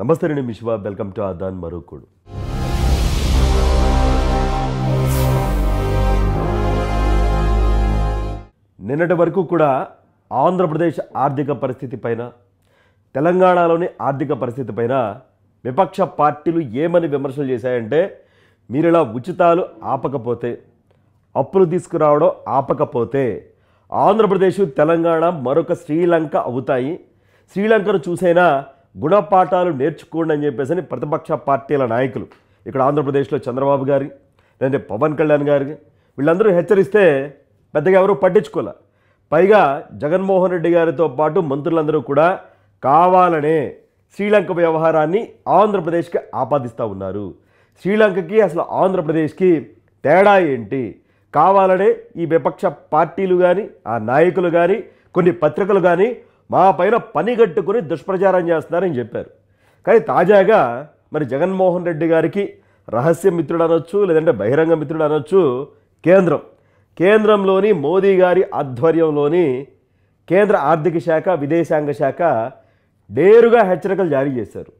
నమస్తే నేను మిశ్వా welcome to ఆదాన్ మరోకుడు నిన్నటి వరకు కూడా ఆంధ్రప్రదేశ్ ఆర్థిక పరిస్థితి పైన తెలంగాణలోని ఆర్థిక పరిస్థితి పైన విపక్ష పార్టీలు ఏమని విమర్శలు చేశాయంటే మీరు ఇలా ఉచితాలు ఆపకపోతే అప్పులు తీసుకురావడం ఆపకపోతే ఆంధ్రప్రదేశ్ తెలంగాణ మరొక శ్రీలంక అవుతాయి శ్రీలంకను చూసైనా గుణపాఠాలు నేర్చుకోండి అని చెప్పేసి ప్రతిపక్ష పార్టీల నాయకులు ఇక్కడ ఆంధ్రప్రదేశ్లో చంద్రబాబు గారి లేదంటే పవన్ కళ్యాణ్ గారికి వీళ్ళందరూ హెచ్చరిస్తే పెద్దగా ఎవరూ పట్టించుకోలే పైగా జగన్మోహన్ రెడ్డి గారితో పాటు మంత్రులందరూ కూడా కావాలనే శ్రీలంక వ్యవహారాన్ని ఆంధ్రప్రదేశ్కి ఆపాదిస్తూ ఉన్నారు శ్రీలంకకి అసలు ఆంధ్రప్రదేశ్కి తేడా ఏంటి కావాలనే ఈ విపక్ష పార్టీలు కానీ ఆ నాయకులు కానీ కొన్ని పత్రికలు కానీ మా పైన కట్టుకుని దుష్ప్రచారం చేస్తున్నారని చెప్పారు కానీ తాజాగా మరి జగన్మోహన్ రెడ్డి గారికి రహస్య మిత్రుడు అనొచ్చు లేదంటే బహిరంగ మిత్రుడు అనొచ్చు కేంద్రం కేంద్రంలోని మోదీ గారి ఆధ్వర్యంలోని కేంద్ర ఆర్థిక శాఖ విదేశాంగ శాఖ నేరుగా హెచ్చరికలు జారీ చేశారు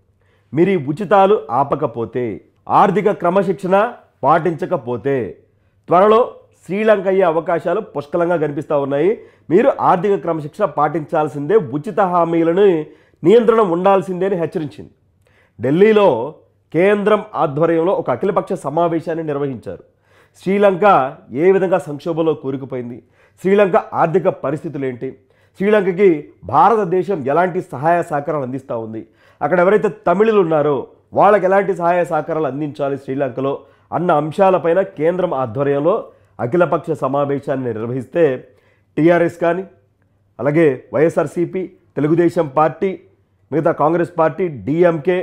మీరు ఈ ఉచితాలు ఆపకపోతే ఆర్థిక క్రమశిక్షణ పాటించకపోతే త్వరలో శ్రీలంక అయ్యే అవకాశాలు పుష్కలంగా కనిపిస్తూ ఉన్నాయి మీరు ఆర్థిక క్రమశిక్షణ పాటించాల్సిందే ఉచిత హామీలను నియంత్రణ ఉండాల్సిందే అని హెచ్చరించింది ఢిల్లీలో కేంద్రం ఆధ్వర్యంలో ఒక అఖిలపక్ష సమావేశాన్ని నిర్వహించారు శ్రీలంక ఏ విధంగా సంక్షోభంలో కూరుకుపోయింది శ్రీలంక ఆర్థిక పరిస్థితులు ఏంటి శ్రీలంకకి భారతదేశం ఎలాంటి సహాయ సహకారాలు అందిస్తూ ఉంది అక్కడ ఎవరైతే తమిళులు ఉన్నారో వాళ్ళకి ఎలాంటి సహాయ సహకారాలు అందించాలి శ్రీలంకలో అన్న అంశాలపైన కేంద్రం ఆధ్వర్యంలో అఖిలపక్ష సమావేశాన్ని నిర్వహిస్తే టీఆర్ఎస్ కానీ అలాగే వైఎస్ఆర్సీపీ తెలుగుదేశం పార్టీ మిగతా కాంగ్రెస్ పార్టీ డిఎంకే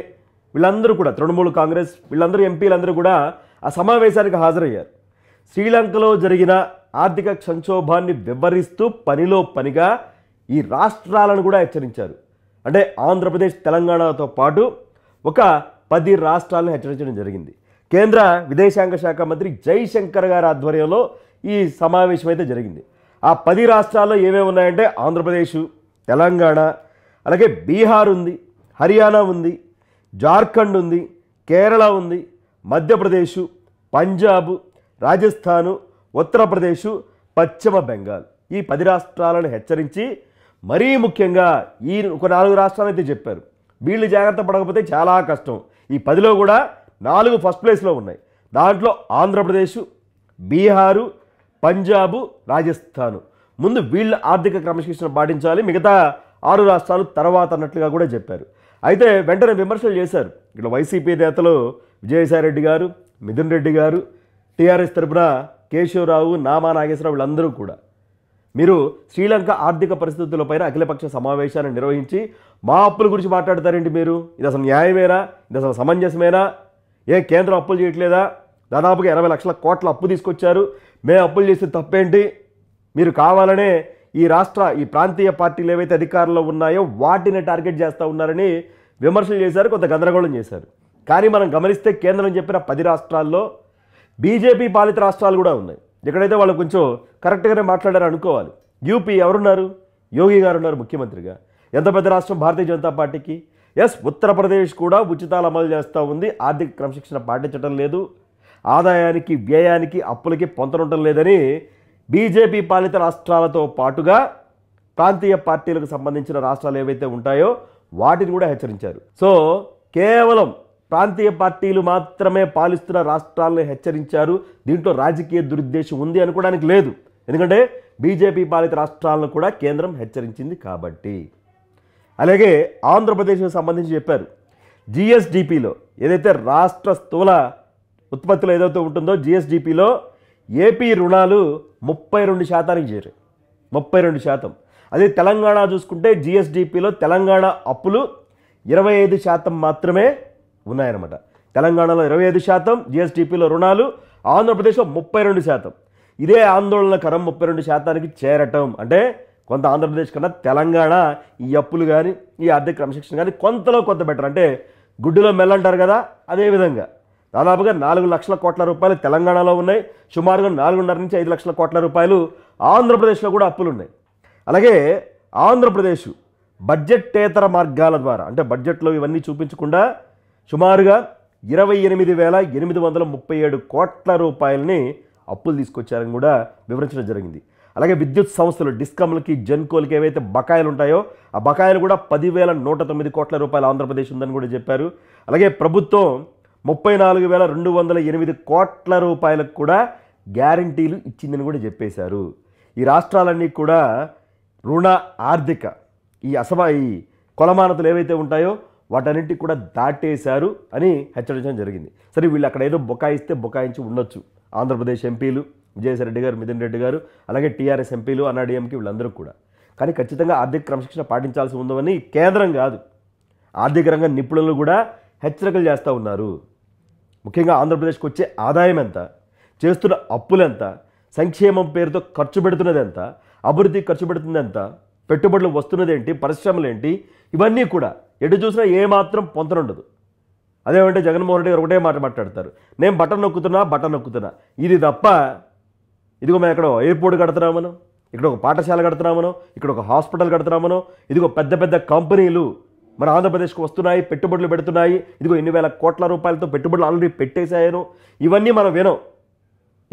వీళ్ళందరూ కూడా తృణమూల్ కాంగ్రెస్ వీళ్ళందరూ ఎంపీలందరూ కూడా ఆ సమావేశానికి హాజరయ్యారు శ్రీలంకలో జరిగిన ఆర్థిక సంక్షోభాన్ని వివరిస్తూ పనిలో పనిగా ఈ రాష్ట్రాలను కూడా హెచ్చరించారు అంటే ఆంధ్రప్రదేశ్ తెలంగాణతో పాటు ఒక పది రాష్ట్రాలను హెచ్చరించడం జరిగింది కేంద్ర విదేశాంగ శాఖ మంత్రి జైశంకర్ గారి ఆధ్వర్యంలో ఈ సమావేశం అయితే జరిగింది ఆ పది రాష్ట్రాల్లో ఏమేమి ఉన్నాయంటే ఆంధ్రప్రదేశ్ తెలంగాణ అలాగే బీహార్ ఉంది హర్యానా ఉంది జార్ఖండ్ ఉంది కేరళ ఉంది మధ్యప్రదేశ్ పంజాబ్ రాజస్థాను ఉత్తరప్రదేశ్ పశ్చిమ బెంగాల్ ఈ పది రాష్ట్రాలను హెచ్చరించి మరీ ముఖ్యంగా ఈ ఒక నాలుగు రాష్ట్రాలు అయితే చెప్పారు వీళ్ళు జాగ్రత్త పడకపోతే చాలా కష్టం ఈ పదిలో కూడా నాలుగు ఫస్ట్ ప్లేస్లో ఉన్నాయి దాంట్లో ఆంధ్రప్రదేశ్ బీహారు పంజాబు రాజస్థాను ముందు వీళ్ళ ఆర్థిక క్రమశిక్షణ పాటించాలి మిగతా ఆరు రాష్ట్రాలు తర్వాత అన్నట్లుగా కూడా చెప్పారు అయితే వెంటనే విమర్శలు చేశారు ఇక్కడ వైసీపీ నేతలు విజయసాయిరెడ్డి గారు మిథున్ రెడ్డి గారు టీఆర్ఎస్ తరఫున కేశవరావు నామా నాగేశ్వరరావు వీళ్ళందరూ కూడా మీరు శ్రీలంక ఆర్థిక పరిస్థితులపైన అఖిలపక్ష సమావేశాన్ని నిర్వహించి మా అప్పుల గురించి మాట్లాడతారేంటి మీరు ఇది అసలు న్యాయమేనా ఇది అసలు సమంజసమేనా ఏ కేంద్రం అప్పులు చేయట్లేదా దాదాపుగా ఇరవై లక్షల కోట్ల అప్పు తీసుకొచ్చారు మేము అప్పులు చేసిన తప్పేంటి మీరు కావాలనే ఈ రాష్ట్ర ఈ ప్రాంతీయ పార్టీలు ఏవైతే అధికారంలో ఉన్నాయో వాటిని టార్గెట్ చేస్తూ ఉన్నారని విమర్శలు చేశారు కొంత గందరగోళం చేశారు కానీ మనం గమనిస్తే కేంద్రం చెప్పిన పది రాష్ట్రాల్లో బీజేపీ పాలిత రాష్ట్రాలు కూడా ఉన్నాయి ఎక్కడైతే వాళ్ళు కొంచెం కరెక్ట్గానే మాట్లాడారు అనుకోవాలి యూపీ ఎవరున్నారు యోగి గారు ఉన్నారు ముఖ్యమంత్రిగా ఎంత పెద్ద రాష్ట్రం భారతీయ జనతా పార్టీకి ఎస్ ఉత్తరప్రదేశ్ కూడా ఉచితాలు అమలు చేస్తూ ఉంది ఆర్థిక క్రమశిక్షణ పాటించడం లేదు ఆదాయానికి వ్యయానికి అప్పులకి పొంతనుండడం లేదని బీజేపీ పాలిత రాష్ట్రాలతో పాటుగా ప్రాంతీయ పార్టీలకు సంబంధించిన రాష్ట్రాలు ఏవైతే ఉంటాయో వాటిని కూడా హెచ్చరించారు సో కేవలం ప్రాంతీయ పార్టీలు మాత్రమే పాలిస్తున్న రాష్ట్రాలను హెచ్చరించారు దీంట్లో రాజకీయ దురుద్దేశం ఉంది అనుకోవడానికి లేదు ఎందుకంటే బీజేపీ పాలిత రాష్ట్రాలను కూడా కేంద్రం హెచ్చరించింది కాబట్టి అలాగే ఆంధ్రప్రదేశ్కి సంబంధించి చెప్పారు జిఎస్డిపిలో ఏదైతే రాష్ట్ర స్థూల ఉత్పత్తులు ఏదైతే ఉంటుందో జిఎస్డిపిలో ఏపీ రుణాలు ముప్పై రెండు శాతానికి చేరాయి ముప్పై రెండు శాతం అదే తెలంగాణ చూసుకుంటే జిఎస్డిపిలో తెలంగాణ అప్పులు ఇరవై ఐదు శాతం మాత్రమే ఉన్నాయన్నమాట తెలంగాణలో ఇరవై ఐదు శాతం జిఎస్డిపిలో రుణాలు ఆంధ్రప్రదేశ్లో ముప్పై రెండు శాతం ఇదే ఆందోళనకరం ముప్పై రెండు శాతానికి చేరటం అంటే కొంత ఆంధ్రప్రదేశ్ కన్నా తెలంగాణ ఈ అప్పులు కానీ ఈ ఆర్థిక క్రమశిక్షణ కానీ కొంతలో కొంత బెటర్ అంటే గుడ్డులో మెల్లంటారు కదా అదేవిధంగా దాదాపుగా నాలుగు లక్షల కోట్ల రూపాయలు తెలంగాణలో ఉన్నాయి సుమారుగా నాలుగున్నర నుంచి ఐదు లక్షల కోట్ల రూపాయలు ఆంధ్రప్రదేశ్లో కూడా అప్పులు ఉన్నాయి అలాగే ఆంధ్రప్రదేశ్ బడ్జెట్టేతర మార్గాల ద్వారా అంటే బడ్జెట్లో ఇవన్నీ చూపించకుండా సుమారుగా ఇరవై ఎనిమిది వేల ఎనిమిది వందల ముప్పై ఏడు కోట్ల రూపాయలని అప్పులు తీసుకొచ్చారని కూడా వివరించడం జరిగింది అలాగే విద్యుత్ సంస్థలు డిస్కమ్లకి జెన్కోలకి ఏవైతే బకాయిలు ఉంటాయో ఆ బకాయిలు కూడా పదివేల నూట తొమ్మిది కోట్ల రూపాయలు ఆంధ్రప్రదేశ్ ఉందని కూడా చెప్పారు అలాగే ప్రభుత్వం ముప్పై నాలుగు వేల రెండు వందల ఎనిమిది కోట్ల రూపాయలకు కూడా గ్యారంటీలు ఇచ్చిందని కూడా చెప్పేశారు ఈ రాష్ట్రాలన్నీ కూడా రుణ ఆర్థిక ఈ అసమా ఈ కొలమానతలు ఏవైతే ఉంటాయో వాటన్నింటికి కూడా దాటేశారు అని హెచ్చరించడం జరిగింది సరే వీళ్ళు అక్కడ ఏదో బొకాయిస్తే బొకాయించి ఉండొచ్చు ఆంధ్రప్రదేశ్ ఎంపీలు విజయసాయి గారు మిథున్ రెడ్డి గారు అలాగే టీఆర్ఎస్ ఎంపీలు అన్నాడీఎంకి వీళ్ళందరూ కూడా కానీ ఖచ్చితంగా ఆర్థిక క్రమశిక్షణ పాటించాల్సి ఉందని కేంద్రం కాదు ఆర్థిక రంగ నిపుణులు కూడా హెచ్చరికలు చేస్తూ ఉన్నారు ముఖ్యంగా ఆంధ్రప్రదేశ్కి వచ్చే ఆదాయం ఎంత చేస్తున్న అప్పులెంత సంక్షేమం పేరుతో ఖర్చు పెడుతున్నది ఎంత అభివృద్ధి ఖర్చు పెడుతుంది ఎంత పెట్టుబడులు వస్తున్నది ఏంటి పరిశ్రమలు ఏంటి ఇవన్నీ కూడా ఎటు చూసినా ఏమాత్రం పొంతనుండదు అదేమంటే జగన్మోహన్ రెడ్డి గారు ఒకటే మాట మాట్లాడతారు నేను బటన్ నొక్కుతున్నా బటన్ నొక్కుతున్నా ఇది తప్ప ఇదిగో మేము ఇక్కడ ఎయిర్పోర్ట్ కడుతున్నామను ఇక్కడ ఒక పాఠశాల కడుతున్నామను ఇక్కడ ఒక హాస్పిటల్ కడుతున్నామను ఇదిగో పెద్ద పెద్ద కంపెనీలు మన ఆంధ్రప్రదేశ్కు వస్తున్నాయి పెట్టుబడులు పెడుతున్నాయి ఇదిగో ఎన్ని వేల కోట్ల రూపాయలతో పెట్టుబడులు ఆల్రెడీ పెట్టేశాయను ఇవన్నీ మనం వినం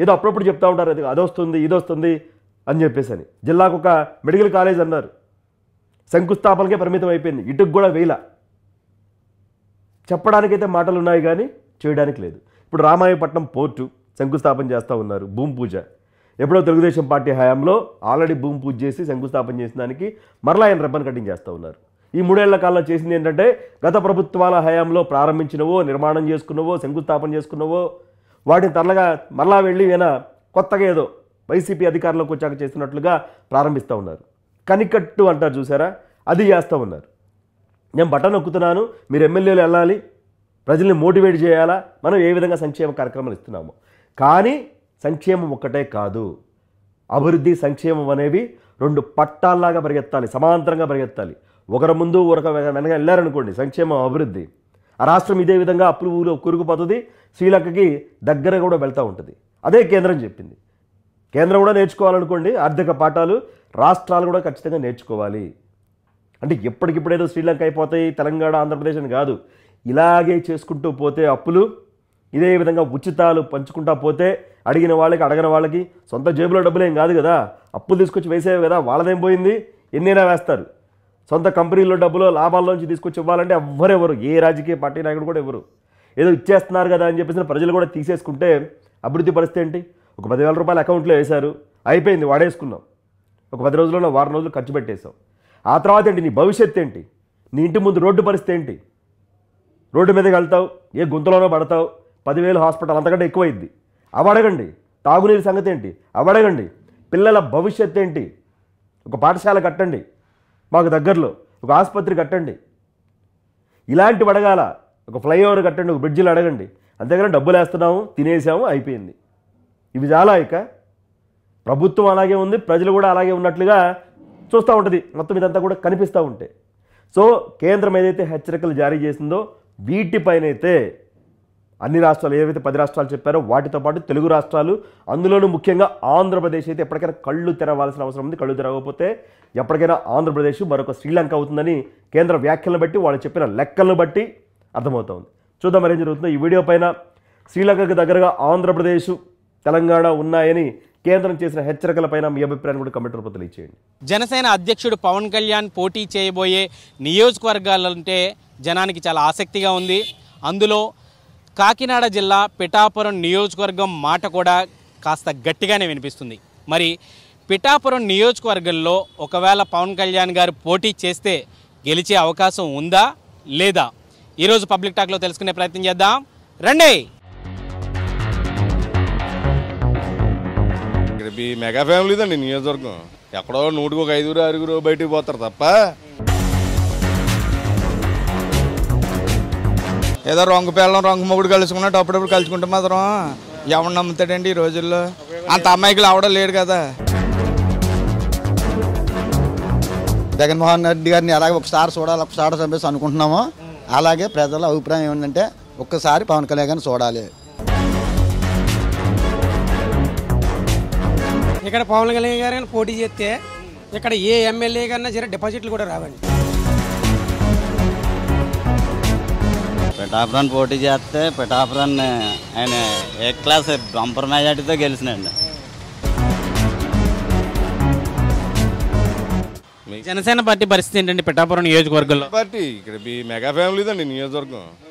ఏదో అప్పుడప్పుడు చెప్తూ ఉంటారు అది అది వస్తుంది ఇది వస్తుంది అని చెప్పేసి అని జిల్లాకు ఒక మెడికల్ కాలేజ్ అన్నారు శంకుస్థాపనకే పరిమితం అయిపోయింది ఇటుకు కూడా వేయాల చెప్పడానికైతే మాటలు ఉన్నాయి కానీ చేయడానికి లేదు ఇప్పుడు రామాయపట్నం పోర్టు శంకుస్థాపన చేస్తూ ఉన్నారు భూమి పూజ ఎప్పుడో తెలుగుదేశం పార్టీ హయాంలో ఆల్రెడీ భూమి పూజ చేసి శంకుస్థాపన చేసిన దానికి మరలా ఆయన రెబ్బన్ కటింగ్ చేస్తూ ఉన్నారు ఈ మూడేళ్ల కాలంలో చేసింది ఏంటంటే గత ప్రభుత్వాల హయాంలో ప్రారంభించినవో నిర్మాణం చేసుకున్నవో శంకుస్థాపన చేసుకున్నవో వాటిని తరలగా మరలా వెళ్ళి ఈయన కొత్తగా ఏదో వైసీపీ అధికారంలోకి వచ్చాక చేస్తున్నట్లుగా ప్రారంభిస్తూ ఉన్నారు కనికట్టు అంటారు చూసారా అది చేస్తూ ఉన్నారు నేను బటన్ నొక్కుతున్నాను మీరు ఎమ్మెల్యేలు వెళ్ళాలి ప్రజల్ని మోటివేట్ చేయాలా మనం ఏ విధంగా సంక్షేమ కార్యక్రమాలు ఇస్తున్నాము కానీ సంక్షేమం ఒక్కటే కాదు అభివృద్ధి సంక్షేమం అనేవి రెండు పట్టాల్లాగా పరిగెత్తాలి సమాంతరంగా పరిగెత్తాలి ఒకరి ముందు ఒక వెనక వెళ్ళారనుకోండి సంక్షేమం అభివృద్ధి ఆ రాష్ట్రం ఇదే విధంగా అప్పులు కురుగుపోతుంది శ్రీలంకకి దగ్గర కూడా వెళ్తూ ఉంటుంది అదే కేంద్రం చెప్పింది కేంద్రం కూడా నేర్చుకోవాలనుకోండి ఆర్థిక పాఠాలు రాష్ట్రాలు కూడా ఖచ్చితంగా నేర్చుకోవాలి అంటే ఎప్పటికిప్పుడు ఏదో శ్రీలంక అయిపోతాయి తెలంగాణ ఆంధ్రప్రదేశ్ అని కాదు ఇలాగే చేసుకుంటూ పోతే అప్పులు ఇదే విధంగా ఉచితాలు పంచుకుంటా పోతే అడిగిన వాళ్ళకి అడగిన వాళ్ళకి సొంత జేబులో డబ్బులేం కాదు కదా అప్పులు తీసుకొచ్చి వేసేవి కదా వాళ్ళదేం పోయింది ఎన్నైనా వేస్తారు సొంత కంపెనీల్లో డబ్బులు లాభాల్లోంచి తీసుకొచ్చి ఇవ్వాలంటే ఎవ్వరెవరు ఏ రాజకీయ పార్టీ నాయకుడు కూడా ఎవరు ఏదో ఇచ్చేస్తున్నారు కదా అని చెప్పేసి ప్రజలు కూడా తీసేసుకుంటే అభివృద్ధి పరిస్థితి ఏంటి ఒక పదివేల రూపాయలు అకౌంట్లో వేశారు అయిపోయింది వాడేసుకున్నాం ఒక పది రోజుల్లో వారం రోజులు ఖర్చు పెట్టేశాం ఆ తర్వాత ఏంటి నీ భవిష్యత్ ఏంటి నీ ఇంటి ముందు రోడ్డు పరిస్థితి ఏంటి రోడ్డు మీదకి వెళ్తావు ఏ గుంతలోనో పడతావు పదివేలు హాస్పిటల్ అంతకంటే ఎక్కువైద్ది అవడగండి తాగునీరు సంగతి ఏంటి అవడగండి పిల్లల భవిష్యత్ ఏంటి ఒక పాఠశాల కట్టండి మాకు దగ్గరలో ఒక ఆసుపత్రి కట్టండి ఇలాంటివి అడగాల ఒక ఫ్లైఓవర్ కట్టండి ఒక బ్రిడ్జిలు అడగండి అంతేగాని డబ్బులు వేస్తున్నాము తినేసాము అయిపోయింది ఇవి చాలా ఇక ప్రభుత్వం అలాగే ఉంది ప్రజలు కూడా అలాగే ఉన్నట్లుగా చూస్తూ ఉంటుంది మొత్తం ఇదంతా కూడా కనిపిస్తూ ఉంటే సో కేంద్రం ఏదైతే హెచ్చరికలు జారీ చేసిందో వీటిపైనైతే అన్ని రాష్ట్రాలు ఏవైతే పది రాష్ట్రాలు చెప్పారో వాటితో పాటు తెలుగు రాష్ట్రాలు అందులోనూ ముఖ్యంగా ఆంధ్రప్రదేశ్ అయితే ఎప్పటికైనా కళ్ళు తెరవాల్సిన అవసరం ఉంది కళ్ళు తెరవకపోతే ఎప్పటికైనా ఆంధ్రప్రదేశ్ మరొక శ్రీలంక అవుతుందని కేంద్ర వ్యాఖ్యలను బట్టి వాళ్ళు చెప్పిన లెక్కలను బట్టి అర్థమవుతుంది చూద్దాం మరేం జరుగుతుందో ఈ వీడియో పైన శ్రీలంకకు దగ్గరగా ఆంధ్రప్రదేశ్ తెలంగాణ ఉన్నాయని కేంద్రం చేసిన హెచ్చరికలపైన మీ అభిప్రాయం కూడా కమెంట్ రూపంలో తెలియజేయండి జనసేన అధ్యక్షుడు పవన్ కళ్యాణ్ పోటీ చేయబోయే నియోజకవర్గాలంటే జనానికి చాలా ఆసక్తిగా ఉంది అందులో కాకినాడ జిల్లా పిఠాపురం నియోజకవర్గం మాట కూడా కాస్త గట్టిగానే వినిపిస్తుంది మరి పిఠాపురం నియోజకవర్గంలో ఒకవేళ పవన్ కళ్యాణ్ గారు పోటీ చేస్తే గెలిచే అవకాశం ఉందా లేదా ఈరోజు పబ్లిక్ టాక్లో తెలుసుకునే ప్రయత్నం చేద్దాం రండి మెగా ఫ్యామిలీదండి నియోజకవర్గం ఎక్కడో నూటికి ఒక ఐదుగురు ఆరుగురు బయటికి పోతారు తప్ప ఏదో రంగు పిల్లలు రంగు మొగుడు కలుసుకున్నట్టు అప్పుడప్పుడు కలుసుకుంటే మాత్రం ఎవరు నమ్ముతాడండి ఈ రోజుల్లో అంత అమ్మాయికి అవడం లేడు కదా జగన్మోహన్ రెడ్డి గారిని అలాగే ఒకసారి చూడాలి ఒకసారి చంపేసి అనుకుంటున్నాము అలాగే ప్రజల అభిప్రాయం ఏంటంటే ఒక్కసారి పవన్ కళ్యాణ్ గారిని చూడాలి ఇక్కడ పవన్ కళ్యాణ్ గారిని పోటీ చేస్తే ఇక్కడ ఏ ఎమ్మెల్యే కన్నా సరే డిపాజిట్లు కూడా రావండి పిఠాపురాన్ని పోటీ చేస్తే పిఠాపురాన్ని ఆయన ఏ క్లాస్ బంపర్ మెజార్టీతో గెలిచినండి జనసేన పార్టీ పరిస్థితి ఏంటండి పిఠాపురం నియోజకవర్గంలో పార్టీ ఇక్కడ మెగా ఫ్యామిలీ నియోజకవర్గం